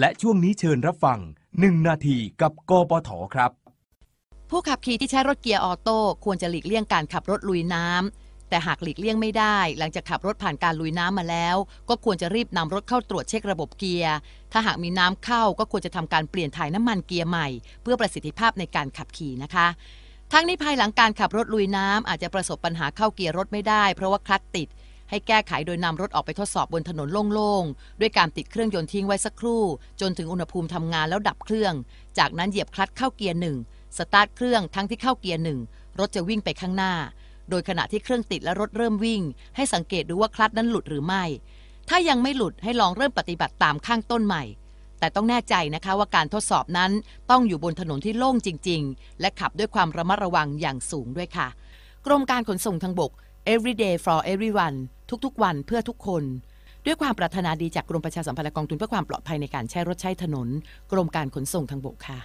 และช่วงนี้เชิญรับฟัง 1 นาทีกับกปทครับ ผู้ขับขี่ที่ใช้รถเกียร์ออโต้ควรจะหลีกเลี่ยงการขับรถลุยน้ำแต่หากหลีกเลี่ยงไม่ได้ หลังจากขับรถผ่านการลุยน้ำมาแล้ว ก็ควรจะรีบนำรถเข้าตรวจเช็คระบบเกียร์ ถ้าหากมีน้ำเข้าก็ควรจะทำการเปลี่ยนถ่ายน้ำมันเกียร์ใหม่เพื่อประสิทธิภาพในการขับขี่นะคะ ทั้งนี้ภายหลังการขับรถลุยน้ำอาจจะประสบปัญหาเข้าเกียร์รถไม่ได้ เพราะว่าคลัตติดให้แก้ไขโดยนำรถออกไปทดสอบบนถนนโล่งๆ ด้วยการติดเครื่องยนต์ทิ้งไว้สักครู่ จนถึงอุณหภูมิทำงานแล้วดับเครื่อง จากนั้นเหยียบคลัตช์เข้าเกียร์หนึ่งสตาร์ทเครื่องทั้งที่เข้าเกียร์หนึ่งรถจะวิ่งไปข้างหน้า โดยขณะที่เครื่องติดและรถเริ่มวิ่ง ให้สังเกตดูว่าคลัตช์นั้นหลุดหรือไม่ ถ้ายังไม่หลุดให้ลองเริ่มปฏิบัติตามข้างต้นใหม่ แต่ต้องแน่ใจนะคะว่าการทดสอบนั้นต้องอยู่บนถนนที่โล่งจริง ๆ และขับด้วยความระมัดระวังอย่างสูงด้วยค่ะ กรมการขนส่งทางบก Everyday for Everyone ทุกๆวันเพื่อทุกคน ด้วยความปรารถนาดีจากกรมประชาสัมพันธ์กองทุนเพื่อความปลอดภัยในการใช้รถใช้ถนน กรมการขนส่งทางบกค่ะ